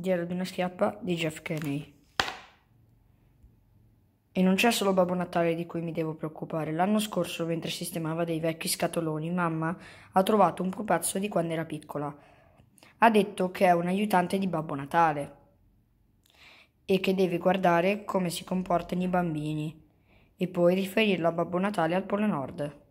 dietro di una schiappa di Jeff Kenney. E non c'è solo Babbo Natale di cui mi devo preoccupare. L'anno scorso, mentre sistemava dei vecchi scatoloni, mamma ha trovato un pupazzo di quando era piccola. Ha detto che è un aiutante di Babbo Natale e che deve guardare come si comportano i bambini e poi riferirlo a Babbo Natale al Polo Nord.